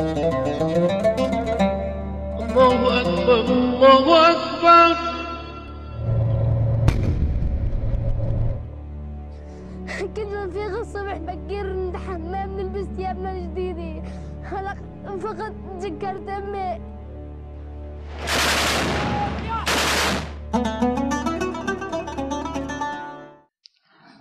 الله أكبر الله أكبر كنا ما نفيق الصبح بكير نتحمى بنلبس ثيابنا الجديدة هلا فقط تذكرت أمي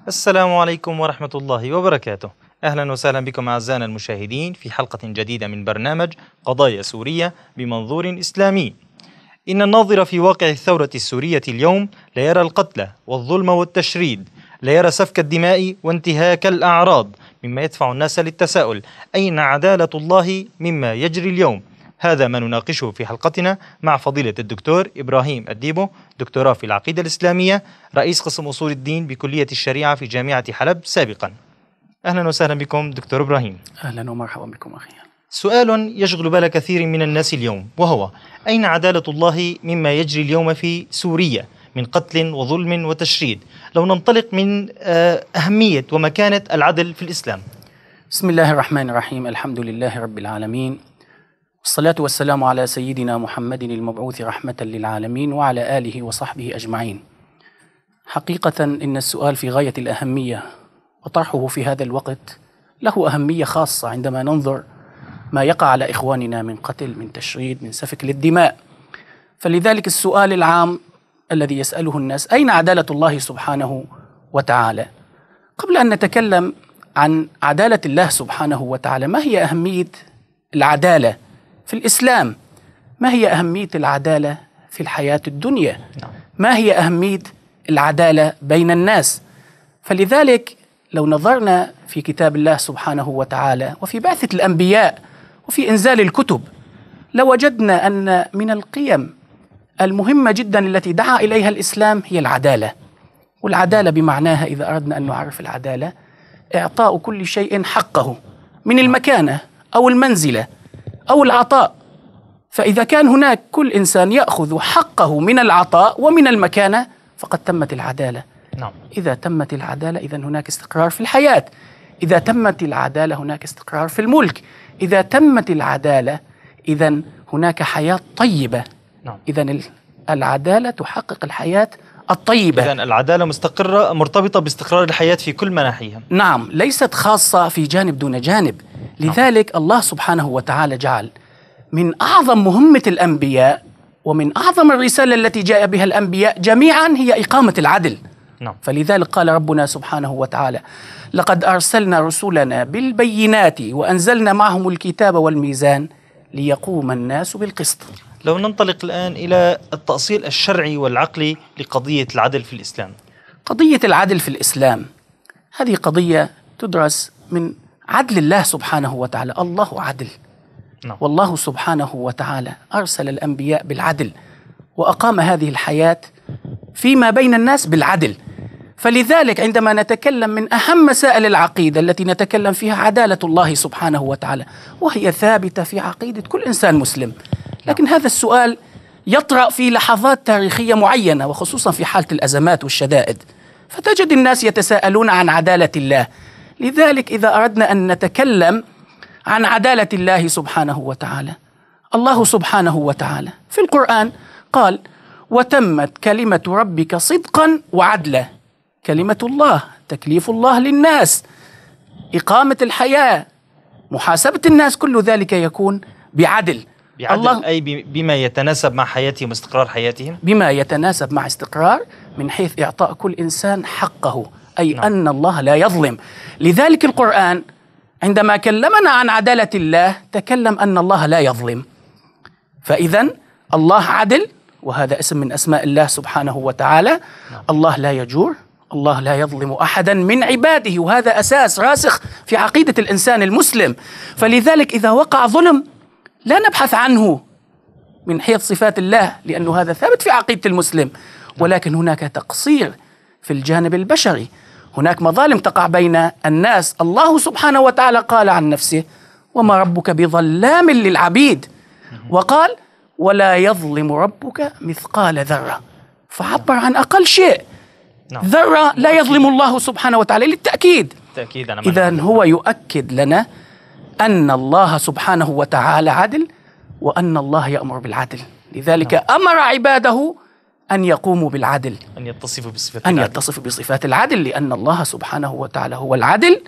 السلام عليكم ورحمة الله وبركاته أهلا وسهلا بكم أعزائنا المشاهدين في حلقة جديدة من برنامج قضايا سورية بمنظور إسلامي إن الناظر في واقع الثورة السورية اليوم لا يرى القتل والظلم والتشريد لا يرى سفك الدماء وانتهاك الأعراض مما يدفع الناس للتساؤل أين عدالة الله مما يجري اليوم هذا ما نناقشه في حلقتنا مع فضيلة الدكتور إبراهيم الديبو دكتوراه في العقيدة الإسلامية رئيس قسم أصول الدين بكلية الشريعة في جامعة حلب سابقاً أهلا وسهلا بكم دكتور إبراهيم أهلا ومرحبا بكم أخي سؤال يشغل بال كثير من الناس اليوم وهو أين عدالة الله مما يجري اليوم في سوريا من قتل وظلم وتشريد لو ننطلق من آه، أهمية ومكانة العدل في الإسلام بسم الله الرحمن الرحيم الحمد لله رب العالمين والصلاة والسلام على سيدنا محمد المبعوث رحمة للعالمين وعلى آله وصحبه أجمعين حقيقة إن السؤال في غاية الأهمية وطرحه في هذا الوقت له أهمية خاصة عندما ننظر ما يقع على إخواننا من قتل من تشريد من سفك للدماء فلذلك السؤال العام الذي يسأله الناس أين عدالة الله سبحانه وتعالى قبل أن نتكلم عن عدالة الله سبحانه وتعالى ما هي أهمية العدالة في الإسلام ما هي أهمية العدالة في الحياة الدنيا نعم. ما هي أهمية العدالة بين الناس فلذلك لو نظرنا في كتاب الله سبحانه وتعالى وفي بعثة الأنبياء وفي إنزال الكتب لوجدنا أن من القيم المهمة جدا التي دعا إليها الإسلام هي العدالة والعدالة بمعناها إذا أردنا أن نعرف العدالة إعطاء كل شيء حقه من المكانة أو المنزلة أو العطاء فإذا كان هناك كل إنسان يأخذ حقه من العطاء ومن المكانة فقد تمت العدالة نعم. إذا تمت العدالة إذا هناك استقرار في الحياة إذا تمت العدالة هناك استقرار في الملك إذا تمت العدالة إذا هناك حياة طيبة نعم. إذا العدالة تحقق الحياة الطيبة إذا العدالة مستقرة مرتبطة باستقرار الحياة في كل مناحيها نعم ليست خاصة في جانب دون جانب نعم. لذلك نعم. الله سبحانه وتعالى جعل من أعظم مهمة الأنبياء ومن أعظم الرسالة التي جاء بها الأنبياء جميعا هي إقامة العدل نعم. فلذلك قال ربنا سبحانه وتعالى لقد أرسلنا رسلنا بالبينات وأنزلنا معهم الكتاب والميزان ليقوم الناس بالقسط لو ننطلق الآن إلى التأصيل الشرعي والعقلي لقضية العدل في الإسلام قضية العدل في الإسلام هذه قضية تدرس من عدل الله سبحانه وتعالى الله عدل نعم. والله سبحانه وتعالى أرسل الأنبياء بالعدل وأقام هذه الحياة فيما بين الناس بالعدل فلذلك عندما نتكلم من أهم مسائل العقيدة التي نتكلم فيها عدالة الله سبحانه وتعالى وهي ثابتة في عقيدة كل إنسان مسلم لكن هذا السؤال يطرأ في لحظات تاريخية معينة وخصوصا في حالة الأزمات والشدائد فتجد الناس يتساءلون عن عدالة الله لذلك إذا أردنا أن نتكلم عن عدالة الله سبحانه وتعالى الله سبحانه وتعالى في القرآن قال وتمت كلمة ربك صدقا وعدلا كلمة الله تكليف الله للناس إقامة الحياة محاسبة الناس كل ذلك يكون بعدل بعدل الله أي بما يتناسب مع حياتهم واستقرار حياتهم بما يتناسب مع استقرار من حيث إعطاء كل إنسان حقه أي نعم. أن الله لا يظلم لذلك القرآن عندما كلمنا عن عدالة الله تكلم أن الله لا يظلم فإذا الله عدل وهذا اسم من أسماء الله سبحانه وتعالى نعم. الله لا يجور الله لا يظلم احدا من عباده وهذا اساس راسخ في عقيده الانسان المسلم فلذلك اذا وقع ظلم لا نبحث عنه من حيث صفات الله لانه هذا ثابت في عقيده المسلم ولكن هناك تقصير في الجانب البشري هناك مظالم تقع بين الناس الله سبحانه وتعالى قال عن نفسه وما ربك بظلام للعبيد وقال ولا يظلم ربك مثقال ذره فعبر عن اقل شيء نعم. ذرة لا نعم. يظلم الله سبحانه وتعالى للتأكيد إذا هو يؤكد لنا أن الله سبحانه وتعالى عدل وأن الله يأمر بالعدل لذلك نعم. أمر عباده أن يقوموا بالعدل أن يتصفوا بصفات أن يتصفوا بصفات العدل لأن الله سبحانه وتعالى هو العدل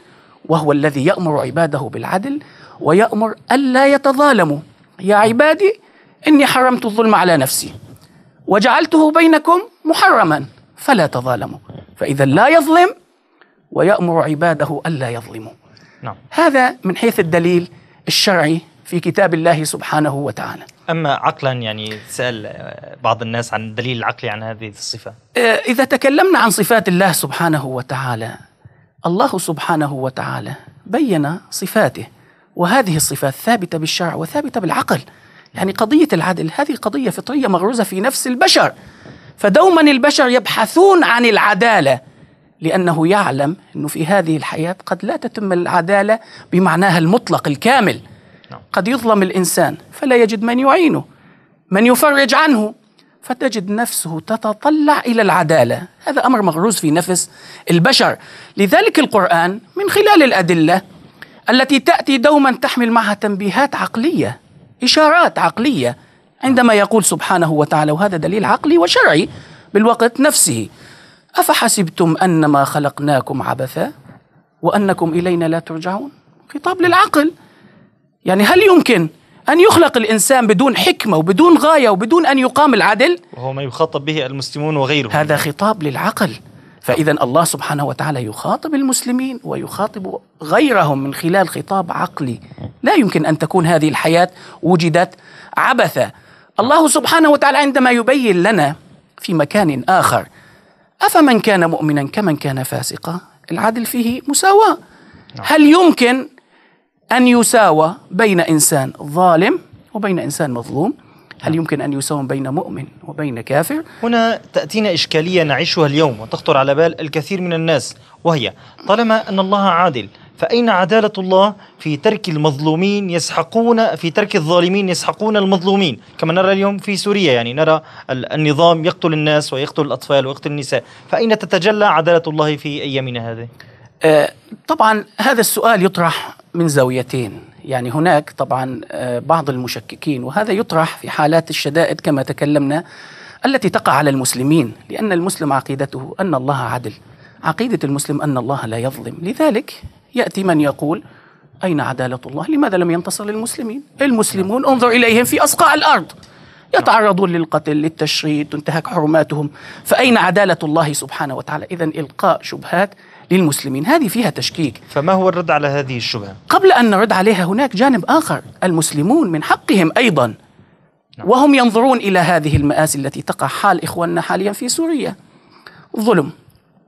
وهو الذي يأمر عباده بالعدل ويأمر ألا يتظالموا يا عبادي إني حرمت الظلم على نفسي وجعلته بينكم محرما فلا تظالموا فإذا لا يظلم ويأمر عباده ألا يظلموا نعم. هذا من حيث الدليل الشرعي في كتاب الله سبحانه وتعالى أما عقلا يعني سأل بعض الناس عن الدليل العقلي عن هذه الصفة آه، إذا تكلمنا عن صفات الله سبحانه وتعالى الله سبحانه وتعالى بين صفاته وهذه الصفات ثابتة بالشرع وثابتة بالعقل يعني قضية العدل هذه قضية فطرية مغروزة في نفس البشر فدوما البشر يبحثون عن العداله لانه يعلم انه في هذه الحياه قد لا تتم العداله بمعناها المطلق الكامل نعم. قد يظلم الانسان فلا يجد من يعينه من يفرج عنه فتجد نفسه تتطلع الى العداله هذا امر مغروس في نفس البشر لذلك القران من خلال الادله التي تاتي دوما تحمل معها تنبيهات عقليه اشارات عقليه عندما يقول سبحانه وتعالى وهذا دليل عقلي وشرعي بالوقت نفسه أفحسبتم أنما خلقناكم عبثا وأنكم إلينا لا ترجعون خطاب للعقل يعني هل يمكن أن يخلق الإنسان بدون حكمة وبدون غاية وبدون أن يقام العدل وهو ما يخاطب به المسلمون وغيرهم هذا خطاب للعقل فإذا الله سبحانه وتعالى يخاطب المسلمين ويخاطب غيرهم من خلال خطاب عقلي لا يمكن أن تكون هذه الحياة وجدت عبثا الله سبحانه وتعالى عندما يبين لنا في مكان آخر أفمن كان مؤمنا كمن كان فاسقا العدل فيه مساواة نعم. هل يمكن أن يساوى بين إنسان ظالم وبين إنسان مظلوم هل يمكن أن يساوم بين مؤمن وبين كافر؟ هنا تأتينا إشكالية نعيشها اليوم وتخطر على بال الكثير من الناس وهي طالما أن الله عادل فأين عدالة الله في ترك المظلومين يسحقون في ترك الظالمين يسحقون المظلومين كما نرى اليوم في سوريا يعني نرى النظام يقتل الناس ويقتل الأطفال ويقتل النساء فأين تتجلى عدالة الله في أيامنا هذه؟ أه، طبعا هذا السؤال يطرح من زاويتين يعني هناك طبعا أه، بعض المشككين وهذا يطرح في حالات الشدائد كما تكلمنا التي تقع على المسلمين لأن المسلم عقيدته أن الله عدل عقيدة المسلم أن الله لا يظلم لذلك يأتي من يقول أين عدالة الله لماذا لم ينتصر للمسلمين المسلمون انظر إليهم في أصقاع الأرض يتعرضون للقتل للتشريد تنتهك حرماتهم فأين عدالة الله سبحانه وتعالى إذا إلقاء شبهات للمسلمين هذه فيها تشكيك فما هو الرد على هذه الشبهة؟ قبل أن نرد عليها هناك جانب آخر المسلمون من حقهم أيضا نعم. وهم ينظرون إلى هذه المآسي التي تقع حال إخواننا حاليا في سوريا ظلم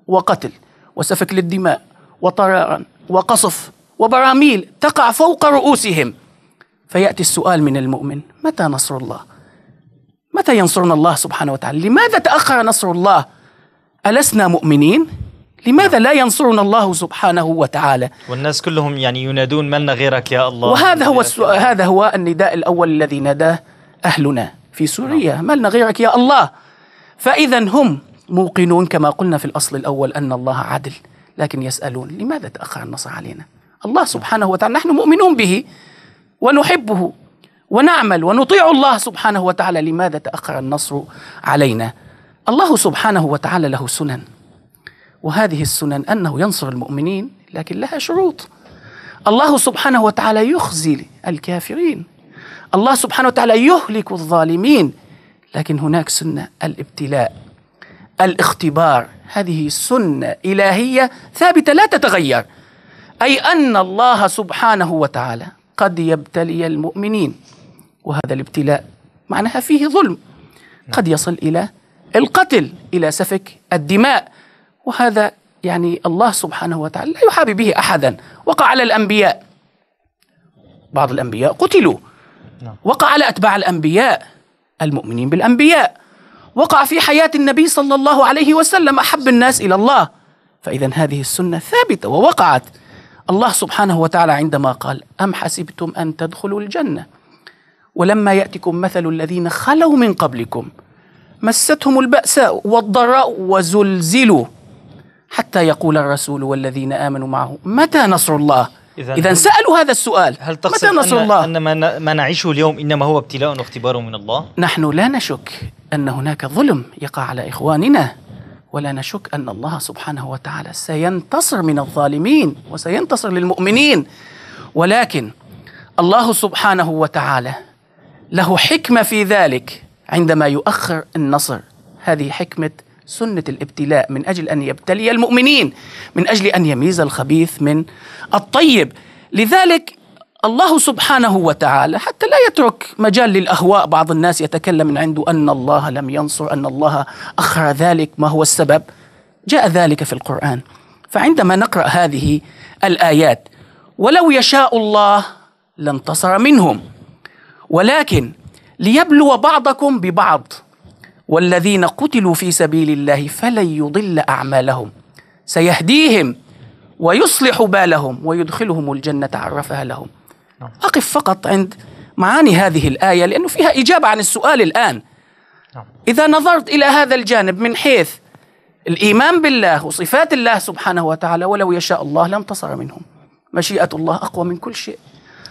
وقتل وسفك للدماء وطرارا وقصف وبراميل تقع فوق رؤوسهم فياتي السؤال من المؤمن متى نصر الله متى ينصرنا الله سبحانه وتعالى لماذا تاخر نصر الله السنا مؤمنين لماذا لا ينصرنا الله سبحانه وتعالى والناس كلهم يعني ينادون من غيرك يا الله وهذا هو السؤال هذا هو النداء الاول الذي ناداه اهلنا في سوريا نعم. من غيرك يا الله فاذا هم موقنون كما قلنا في الاصل الاول ان الله عدل لكن يسألون لماذا تأخر النصر علينا الله سبحانه وتعالى نحن مؤمنون به ونحبه ونعمل ونطيع الله سبحانه وتعالى لماذا تأخر النصر علينا الله سبحانه وتعالى له سنن وهذه السنن أنه ينصر المؤمنين لكن لها شروط الله سبحانه وتعالى يخزي الكافرين الله سبحانه وتعالى يهلك الظالمين لكن هناك سنة الابتلاء الاختبار هذه سنه الهيه ثابته لا تتغير اي ان الله سبحانه وتعالى قد يبتلي المؤمنين وهذا الابتلاء معناها فيه ظلم قد يصل الى القتل الى سفك الدماء وهذا يعني الله سبحانه وتعالى لا يحابي به احدا وقع على الانبياء بعض الانبياء قتلوا نعم. وقع على اتباع الانبياء المؤمنين بالانبياء وقع في حياة النبي صلى الله عليه وسلم أحب الناس إلى الله فإذا هذه السنة ثابتة ووقعت الله سبحانه وتعالى عندما قال أم حسبتم أن تدخلوا الجنة ولما يأتكم مثل الذين خلوا من قبلكم مستهم البأساء والضراء وزلزلوا حتى يقول الرسول والذين آمنوا معه متى نصر الله إذا سألوا هذا السؤال هل تقصد متى نصر أن الله؟ أن ما نعيشه اليوم إنما هو ابتلاء واختبار من الله؟ نحن لا نشك أن هناك ظلم يقع على إخواننا ولا نشك أن الله سبحانه وتعالى سينتصر من الظالمين وسينتصر للمؤمنين ولكن الله سبحانه وتعالى له حكمة في ذلك عندما يؤخر النصر هذه حكمة سنة الابتلاء من أجل أن يبتلي المؤمنين من أجل أن يميز الخبيث من الطيب لذلك الله سبحانه وتعالى حتى لا يترك مجال للاهواء بعض الناس يتكلم من عنده ان الله لم ينصر ان الله اخر ذلك ما هو السبب جاء ذلك في القران فعندما نقرا هذه الايات ولو يشاء الله لانتصر منهم ولكن ليبلو بعضكم ببعض والذين قتلوا في سبيل الله فلن يضل اعمالهم سيهديهم ويصلح بالهم ويدخلهم الجنه عرفها لهم نعم. أقف فقط عند معاني هذه الآية لأنه فيها إجابة عن السؤال الآن نعم. إذا نظرت إلى هذا الجانب من حيث الإيمان بالله وصفات الله سبحانه وتعالى ولو يشاء الله لانتصر منهم مشيئة الله أقوى من كل شيء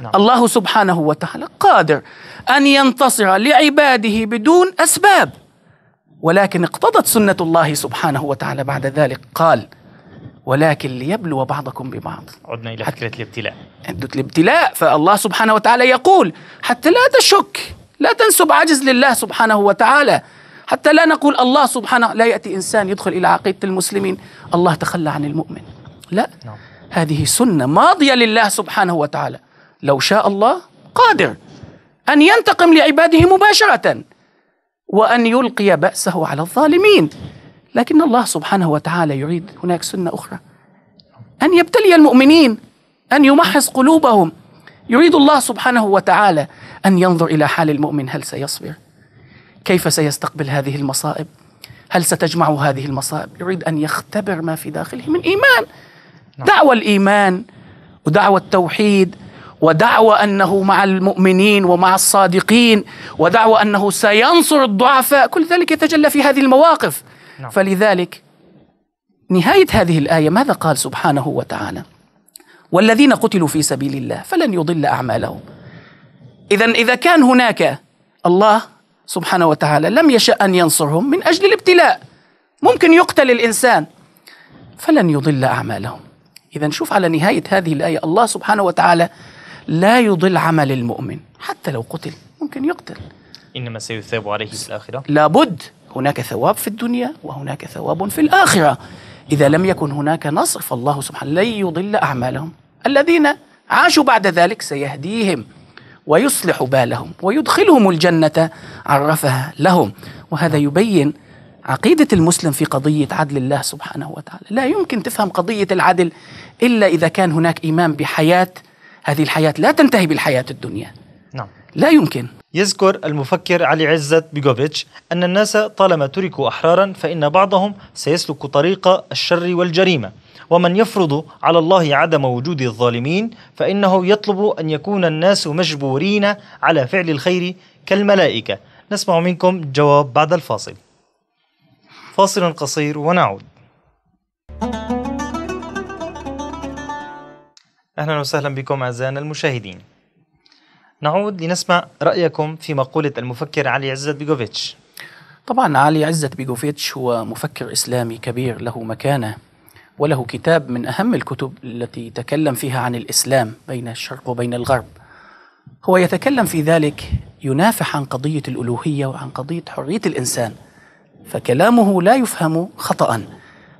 نعم. الله سبحانه وتعالى قادر أن ينتصر لعباده بدون أسباب ولكن اقتضت سنة الله سبحانه وتعالى بعد ذلك قال ولكن ليبلو بعضكم ببعض عدنا إلى فكرة الابتلاء عدة الابتلاء فالله سبحانه وتعالى يقول حتى لا تشك لا تنسب عجز لله سبحانه وتعالى حتى لا نقول الله سبحانه لا يأتي إنسان يدخل إلى عقيدة المسلمين الله تخلى عن المؤمن لا نعم. هذه سنة ماضية لله سبحانه وتعالى لو شاء الله قادر أن ينتقم لعباده مباشرة وأن يلقي بأسه على الظالمين لكن الله سبحانه وتعالى يعيد هناك سنة أخرى أن يبتلي المؤمنين أن يمحص قلوبهم يريد الله سبحانه وتعالى أن ينظر إلى حال المؤمن هل سيصبر كيف سيستقبل هذه المصائب هل ستجمع هذه المصائب يريد أن يختبر ما في داخله من إيمان نعم. دعوة الإيمان ودعوة التوحيد ودعوة انه مع المؤمنين ومع الصادقين ودعوة انه سينصر الضعفاء كل ذلك يتجلى في هذه المواقف نعم. فلذلك نهاية هذه الآية ماذا قال سبحانه وتعالى والذين قتلوا في سبيل الله فلن يضل أعمالهم إذا إذا كان هناك الله سبحانه وتعالى لم يشأ أن ينصرهم من أجل الابتلاء ممكن يقتل الإنسان فلن يضل أعمالهم إذا شوف على نهاية هذه الآية الله سبحانه وتعالى لا يضل عمل المؤمن حتى لو قتل ممكن يقتل إنما سيثاب عليه في الآخرة لابد هناك ثواب في الدنيا وهناك ثواب في الآخرة إذا لم يكن هناك نصر فالله سبحانه لن يضل أعمالهم الذين عاشوا بعد ذلك سيهديهم ويصلح بالهم ويدخلهم الجنة عرفها لهم وهذا يبين عقيدة المسلم في قضية عدل الله سبحانه وتعالى لا يمكن تفهم قضية العدل إلا إذا كان هناك إيمان بحياة هذه الحياة لا تنتهي بالحياة الدنيا نعم. لا يمكن يذكر المفكر علي عزت بيجوفيتش أن الناس طالما تركوا أحرارا فإن بعضهم سيسلك طريق الشر والجريمة ومن يفرض على الله عدم وجود الظالمين فإنه يطلب أن يكون الناس مجبورين على فعل الخير كالملائكة نسمع منكم جواب بعد الفاصل فاصل قصير ونعود أهلا وسهلا بكم أعزائنا المشاهدين نعود لنسمع رأيكم في مقولة المفكر علي عزت بيجوفيتش طبعا علي عزت بيجوفيتش هو مفكر إسلامي كبير له مكانة وله كتاب من أهم الكتب التي تكلم فيها عن الإسلام بين الشرق وبين الغرب هو يتكلم في ذلك ينافح عن قضية الألوهية وعن قضية حرية الإنسان فكلامه لا يفهم خطأ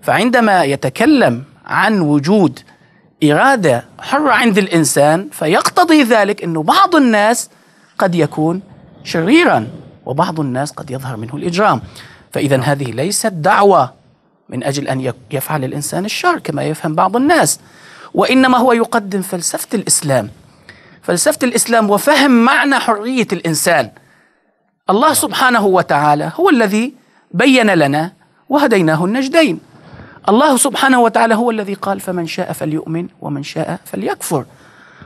فعندما يتكلم عن وجود إرادة حرة عند الإنسان فيقتضي ذلك أنه بعض الناس قد يكون شريرا وبعض الناس قد يظهر منه الإجرام فإذا نعم. هذه ليست دعوة من أجل أن يفعل الإنسان الشر كما يفهم بعض الناس وإنما هو يقدم فلسفة الإسلام فلسفة الإسلام وفهم معنى حرية الإنسان الله نعم. سبحانه وتعالى هو الذي بين لنا وهديناه النجدين الله سبحانه وتعالى هو الذي قال فمن شاء فليؤمن ومن شاء فليكفر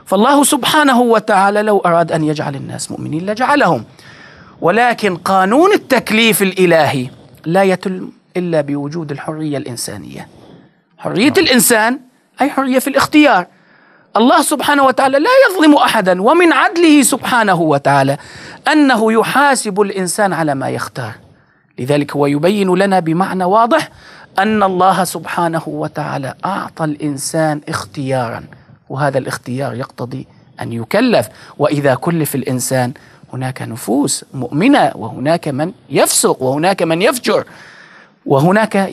فالله سبحانه وتعالى لو أراد أن يجعل الناس مؤمنين لجعلهم ولكن قانون التكليف الإلهي لا يتم إلا بوجود الحرية الإنسانية حرية نعم. الإنسان أي حرية في الاختيار الله سبحانه وتعالى لا يظلم أحدا ومن عدله سبحانه وتعالى أنه يحاسب الإنسان على ما يختار لذلك هو يبين لنا بمعنى واضح ان الله سبحانه وتعالى اعطى الانسان اختيارا وهذا الاختيار يقتضي ان يكلف واذا كلف الانسان هناك نفوس مؤمنه وهناك من يفسق وهناك من يفجر وهناك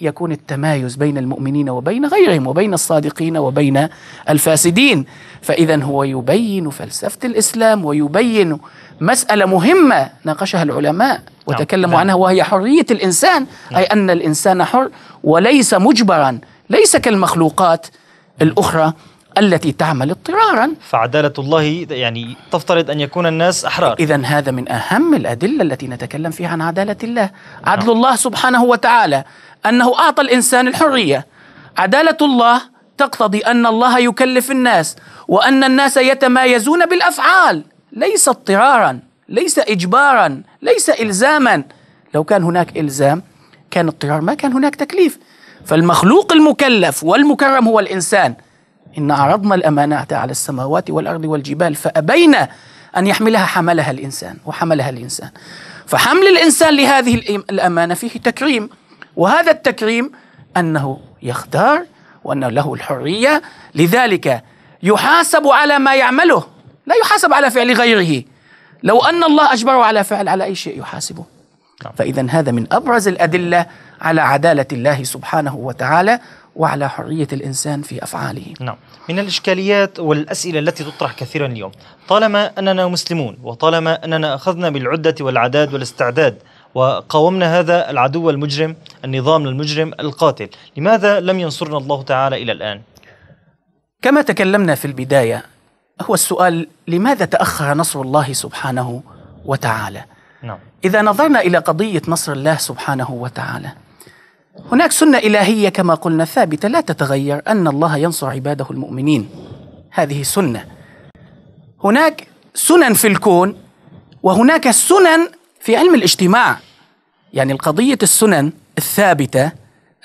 يكون التمايز بين المؤمنين وبين غيرهم وبين الصادقين وبين الفاسدين فاذا هو يبين فلسفه الاسلام ويبين مساله مهمه ناقشها العلماء وتكلموا نعم. عنها وهي حريه الانسان نعم. اي ان الانسان حر وليس مجبرا ليس كالمخلوقات الاخرى التي تعمل اضطرارا فعدالة الله يعني تفترض أن يكون الناس أحرار إذا هذا من أهم الأدلة التي نتكلم فيها عن عدالة الله نعم. عدل الله سبحانه وتعالى أنه أعطى الإنسان الحرية عدالة الله تقتضي أن الله يكلف الناس وأن الناس يتمايزون بالأفعال ليس اضطرارا ليس إجبارا ليس إلزاما لو كان هناك إلزام كان اضطرار ما كان هناك تكليف فالمخلوق المكلف والمكرم هو الإنسان إن عرضنا الأمانات على السماوات والأرض والجبال فأبينا أن يحملها حملها الإنسان وحملها الإنسان فحمل الإنسان لهذه الأمانة فيه تكريم وهذا التكريم أنه يختار وأنه له الحرية لذلك يحاسب على ما يعمله لا يحاسب على فعل غيره لو أن الله أجبره على فعل على أي شيء يحاسبه نعم. فإذا هذا من أبرز الأدلة على عدالة الله سبحانه وتعالى وعلى حرية الإنسان في أفعاله نعم من الإشكاليات والأسئلة التي تطرح كثيرا اليوم طالما أننا مسلمون وطالما أننا أخذنا بالعدة والعداد والاستعداد وقاومنا هذا العدو المجرم النظام المجرم القاتل لماذا لم ينصرنا الله تعالى إلى الآن؟ كما تكلمنا في البداية هو السؤال لماذا تأخر نصر الله سبحانه وتعالى؟ نعم. إذا نظرنا إلى قضية نصر الله سبحانه وتعالى هناك سنة إلهية كما قلنا ثابتة لا تتغير أن الله ينصر عباده المؤمنين هذه سنة هناك سنن في الكون وهناك سنن في علم الاجتماع يعني القضية السنن الثابتة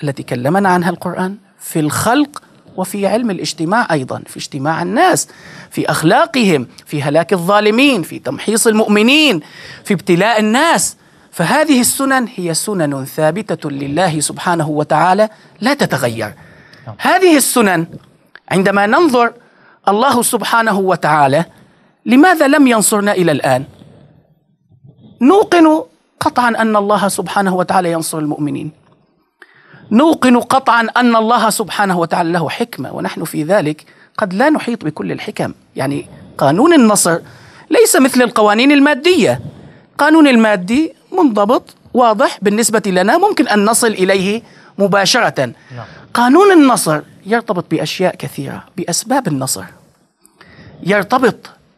التي كلمنا عنها القرآن في الخلق وفي علم الاجتماع أيضا في اجتماع الناس في أخلاقهم في هلاك الظالمين في تمحيص المؤمنين في ابتلاء الناس فهذه السنن هي سنن ثابتة لله سبحانه وتعالى لا تتغير نعم. هذه السنن عندما ننظر الله سبحانه وتعالى لماذا لم ينصرنا إلى الآن نوقن قطعا أن الله سبحانه وتعالى ينصر المؤمنين نوقن قطعا أن الله سبحانه وتعالى له حكمة ونحن في ذلك قد لا نحيط بكل الحكم يعني قانون النصر ليس مثل القوانين المادية قانون المادي منضبط واضح بالنسبة لنا ممكن أن نصل إليه مباشرة نعم. قانون النصر يرتبط بأشياء كثيرة بأسباب النصر يرتبط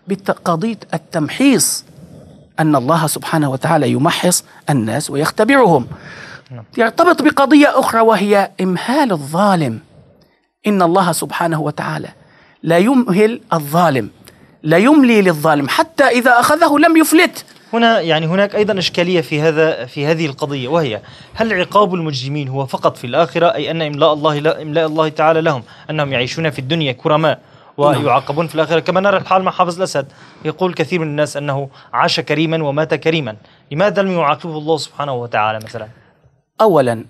بقضية التمحيص أن الله سبحانه وتعالى يمحص الناس ويختبرهم نعم. يرتبط بقضية أخرى وهي إمهال الظالم إن الله سبحانه وتعالى لا يمهل الظالم لا يملي للظالم حتى إذا أخذه لم يفلت هنا يعني هناك أيضا إشكالية في هذا في هذه القضية وهي هل عقاب المجرمين هو فقط في الآخرة أي أن إملاء الله لا إملاء الله تعالى لهم أنهم يعيشون في الدنيا كرماء نعم. ويعاقبون في الآخرة كما نرى الحال مع حافظ الأسد يقول كثير من الناس أنه عاش كريما ومات كريما لماذا لم يعاقبه الله سبحانه وتعالى مثلا أولا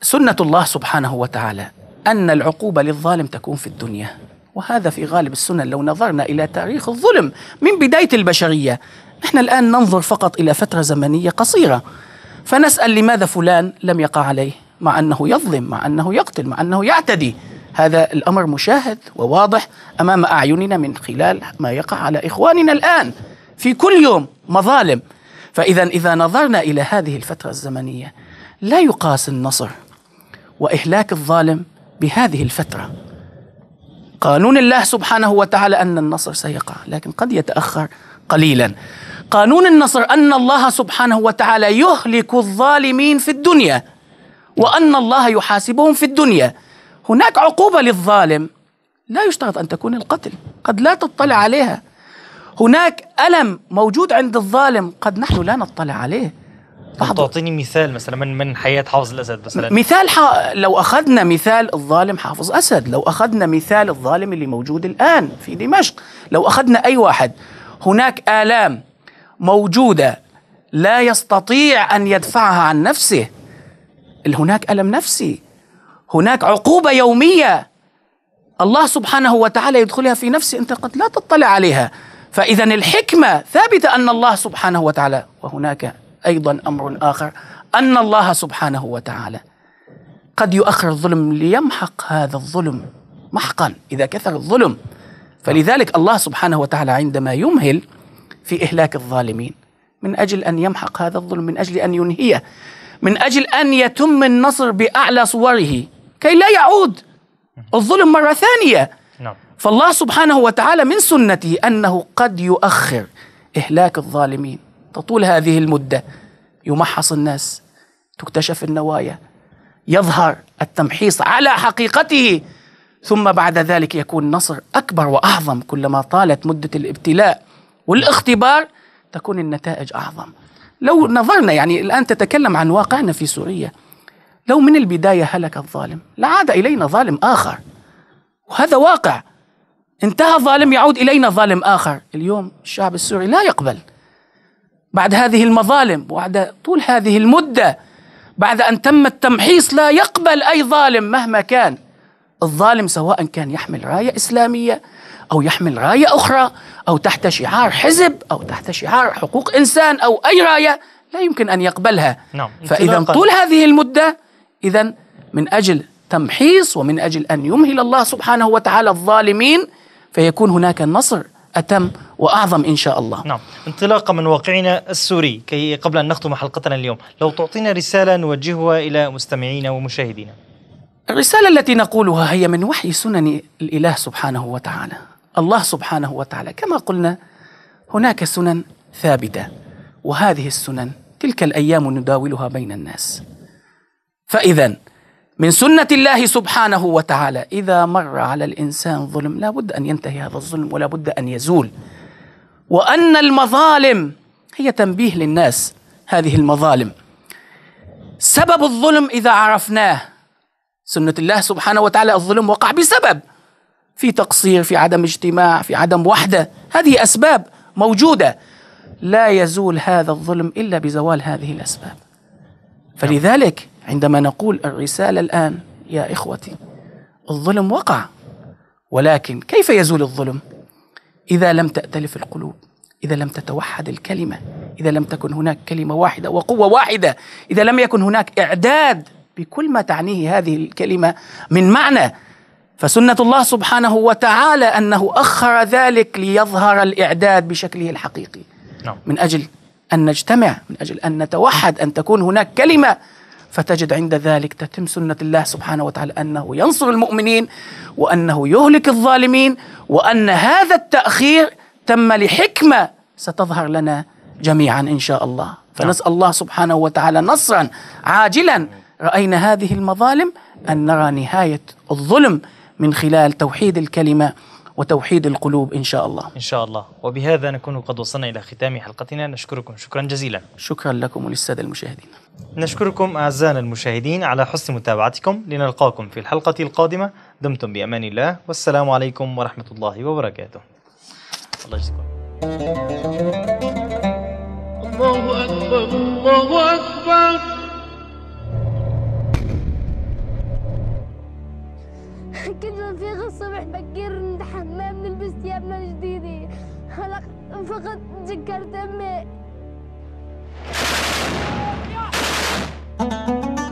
سنة الله سبحانه وتعالى أن العقوبة للظالم تكون في الدنيا وهذا في غالب السنن لو نظرنا إلى تاريخ الظلم من بداية البشرية نحن الآن ننظر فقط إلى فترة زمنية قصيرة فنسأل لماذا فلان لم يقع عليه مع أنه يظلم مع أنه يقتل مع أنه يعتدي هذا الأمر مشاهد وواضح أمام أعيننا من خلال ما يقع على إخواننا الآن في كل يوم مظالم فإذا إذا نظرنا إلى هذه الفترة الزمنية لا يقاس النصر وإهلاك الظالم بهذه الفترة قانون الله سبحانه وتعالى أن النصر سيقع لكن قد يتأخر قليلا قانون النصر أن الله سبحانه وتعالى يهلك الظالمين في الدنيا وأن الله يحاسبهم في الدنيا هناك عقوبة للظالم لا يشترط أن تكون القتل قد لا تطلع عليها هناك ألم موجود عند الظالم قد نحن لا نطلع عليه تعطيني مثال مثلا من من حياه حافظ الاسد مثلا مثال ح... لو اخذنا مثال الظالم حافظ اسد لو اخذنا مثال الظالم اللي موجود الان في دمشق لو اخذنا اي واحد هناك الام موجوده لا يستطيع ان يدفعها عن نفسه هناك الم نفسي هناك عقوبه يوميه الله سبحانه وتعالى يدخلها في نفسي انت قد لا تطلع عليها فاذا الحكمه ثابته ان الله سبحانه وتعالى وهناك ايضا امر اخر ان الله سبحانه وتعالى قد يؤخر الظلم ليمحق هذا الظلم محقا اذا كثر الظلم فلذلك الله سبحانه وتعالى عندما يمهل في إهلاك الظالمين من أجل أن يمحق هذا الظلم من أجل أن ينهيه من أجل أن يتم النصر بأعلى صوره كي لا يعود الظلم مرة ثانية نعم. فالله سبحانه وتعالى من سنته أنه قد يؤخر إهلاك الظالمين تطول هذه المدة يمحص الناس تكتشف النوايا يظهر التمحيص على حقيقته ثم بعد ذلك يكون نصر أكبر وأعظم كلما طالت مدة الابتلاء والاختبار تكون النتائج أعظم لو نظرنا يعني الآن تتكلم عن واقعنا في سوريا لو من البداية هلك الظالم لعاد إلينا ظالم آخر وهذا واقع انتهى ظالم يعود إلينا ظالم آخر اليوم الشعب السوري لا يقبل بعد هذه المظالم وبعد طول هذه المدة بعد أن تم التمحيص لا يقبل أي ظالم مهما كان الظالم سواء كان يحمل راية إسلامية أو يحمل راية أخرى أو تحت شعار حزب أو تحت شعار حقوق إنسان أو أي راية لا يمكن أن يقبلها نعم. فإذا طول هذه المدة إذا من أجل تمحيص ومن أجل أن يمهل الله سبحانه وتعالى الظالمين فيكون هناك النصر أتم وأعظم إن شاء الله نعم انطلاقا من واقعنا السوري كي قبل أن نختم حلقتنا اليوم لو تعطينا رسالة نوجهها إلى مستمعينا ومشاهدينا الرسالة التي نقولها هي من وحي سنن الإله سبحانه وتعالى الله سبحانه وتعالى كما قلنا هناك سنن ثابته وهذه السنن تلك الايام نداولها بين الناس فاذا من سنه الله سبحانه وتعالى اذا مر على الانسان ظلم لا بد ان ينتهي هذا الظلم ولا بد ان يزول وان المظالم هي تنبيه للناس هذه المظالم سبب الظلم اذا عرفناه سنه الله سبحانه وتعالى الظلم وقع بسبب في تقصير في عدم اجتماع في عدم وحده هذه اسباب موجوده لا يزول هذا الظلم الا بزوال هذه الاسباب فلذلك عندما نقول الرساله الان يا اخوتي الظلم وقع ولكن كيف يزول الظلم اذا لم تاتلف القلوب اذا لم تتوحد الكلمه اذا لم تكن هناك كلمه واحده وقوه واحده اذا لم يكن هناك اعداد بكل ما تعنيه هذه الكلمه من معنى فسنة الله سبحانه وتعالى أنه أخر ذلك ليظهر الإعداد بشكله الحقيقي نعم. من أجل أن نجتمع من أجل أن نتوحد أن تكون هناك كلمة فتجد عند ذلك تتم سنة الله سبحانه وتعالى أنه ينصر المؤمنين وأنه يهلك الظالمين وأن هذا التأخير تم لحكمة ستظهر لنا جميعا إن شاء الله نعم. فنسأل الله سبحانه وتعالى نصرا عاجلا رأينا هذه المظالم أن نرى نهاية الظلم من خلال توحيد الكلمه وتوحيد القلوب ان شاء الله. ان شاء الله، وبهذا نكون قد وصلنا الى ختام حلقتنا، نشكركم شكرا جزيلا. شكرا لكم وللساده المشاهدين. نشكركم اعزائنا المشاهدين على حسن متابعتكم، لنلقاكم في الحلقه القادمه، دمتم بامان الله والسلام عليكم ورحمه الله وبركاته. الله يجزيكم. الله اكبر الله اكبر كل ما نفيق الصبح بكير نتحمى بنلبس ثيابنا الجديدة هلا فقط تذكرت أمي